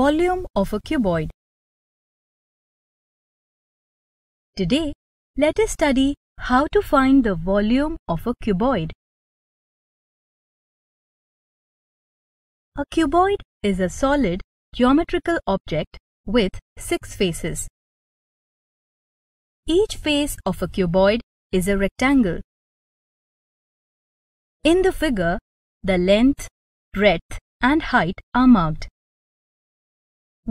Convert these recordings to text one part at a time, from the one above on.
volume of a cuboid. Today, let us study how to find the volume of a cuboid. A cuboid is a solid geometrical object with six faces. Each face of a cuboid is a rectangle. In the figure, the length, breadth and height are marked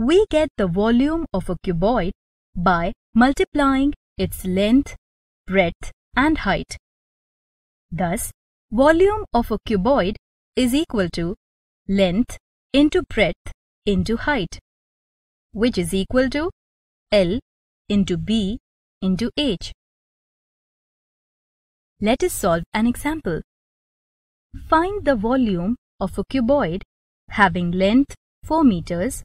we get the volume of a cuboid by multiplying its length, breadth and height. Thus, volume of a cuboid is equal to length into breadth into height, which is equal to L into B into H. Let us solve an example. Find the volume of a cuboid having length 4 meters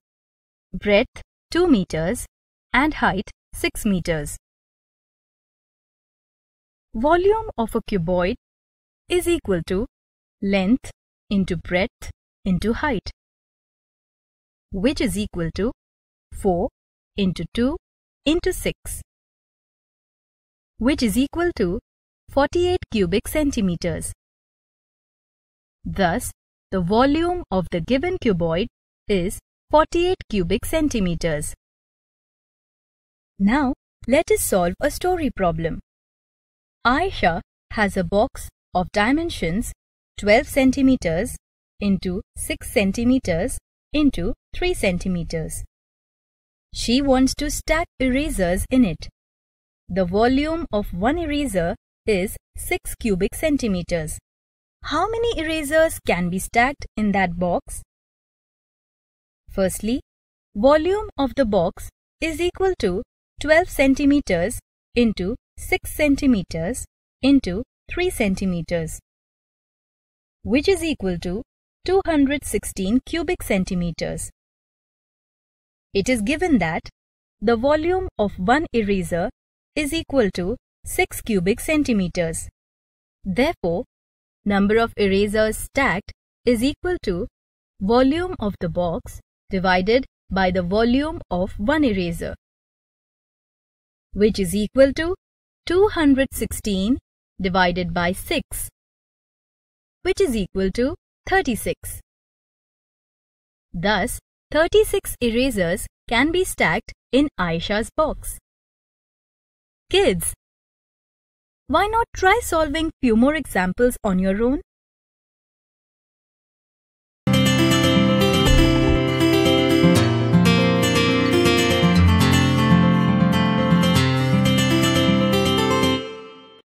breadth 2 meters and height 6 meters. Volume of a cuboid is equal to length into breadth into height which is equal to 4 into 2 into 6 which is equal to 48 cubic centimeters. Thus, the volume of the given cuboid is 48 cubic centimeters. Now, let us solve a story problem. Aisha has a box of dimensions 12 centimeters into 6 centimeters into 3 centimeters. She wants to stack erasers in it. The volume of one eraser is 6 cubic centimeters. How many erasers can be stacked in that box? Firstly, volume of the box is equal to 12 centimeters into 6 centimeters into 3 centimeters, which is equal to 216 cubic centimeters. It is given that the volume of one eraser is equal to 6 cubic centimeters. Therefore, number of erasers stacked is equal to volume of the box divided by the volume of one eraser, which is equal to 216 divided by 6, which is equal to 36. Thus, 36 erasers can be stacked in Aisha's box. Kids, why not try solving few more examples on your own?